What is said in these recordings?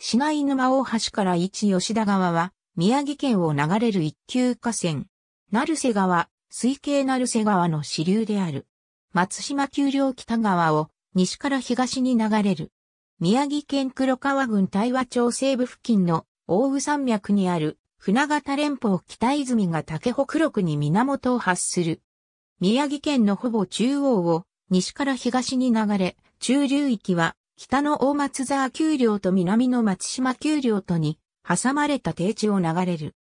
市内沼大橋から一吉田川は、宮城県を流れる一級河川。成瀬川、水系成瀬川の支流である。松島丘陵北川を、西から東に流れる。宮城県黒川郡大和町西部付近の大宇山脈にある船形連峰北泉が竹北六に源を発する。宮城県のほぼ中央を西から東に流れ、中流域は北の大松沢丘陵と南の松島丘陵とに挟まれた低地を流れる。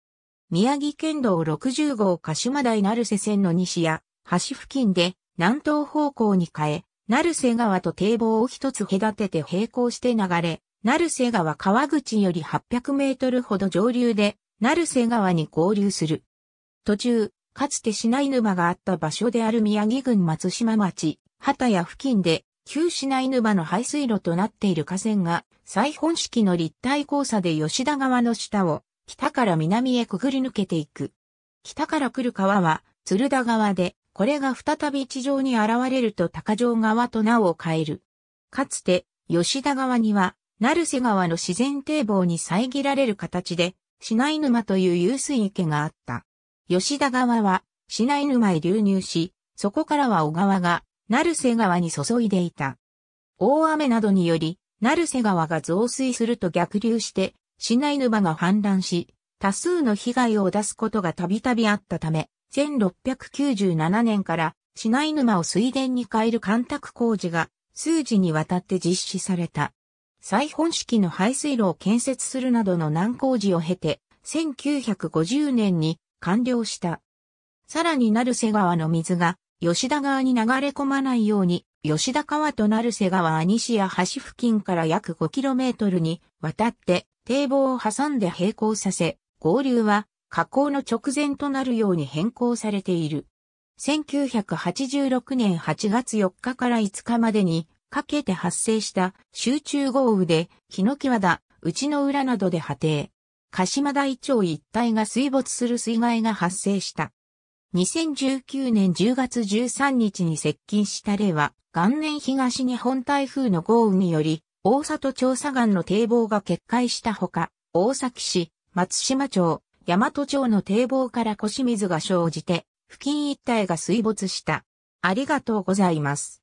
宮城県道60号鹿島台成瀬線の西や橋付近で南東方向に変え、成瀬川と堤防を一つ隔てて並行して流れ、成瀬川川口より800メートルほど上流で、成瀬川に合流する。途中、かつて市内沼があった場所である宮城郡松島町、畑屋付近で旧市内沼の排水路となっている河川が、再本式の立体交差で吉田川の下を、北から南へくぐり抜けていく。北から来る川は、鶴田川で、これが再び地上に現れると高城川と名を変える。かつて、吉田川には、成瀬川の自然堤防に遮られる形で、市内沼という遊水池があった。吉田川は、市内沼へ流入し、そこからは小川が成瀬川に注いでいた。大雨などにより、成瀬川が増水すると逆流して、市内沼が氾濫し、多数の被害を出すことがたびたびあったため、1697年から市内沼を水田に変える干拓工事が数時にわたって実施された。再本式の排水路を建設するなどの難工事を経て、1950年に完了した。さらに成瀬川の水が吉田川に流れ込まないように、吉田川となる瀬川西や橋付近から約 5km に渡って堤防を挟んで並行させ、合流は河口の直前となるように変更されている。1986年8月4日から5日までにかけて発生した集中豪雨で、日の和田、内の浦などで破堤、鹿島台町一帯が水没する水害が発生した。2019年10月13日に接近した例は、元年東日本台風の豪雨により、大里調査岩の堤防が決壊したほか、大崎市、松島町、大和町の堤防から腰水が生じて、付近一帯が水没した。ありがとうございます。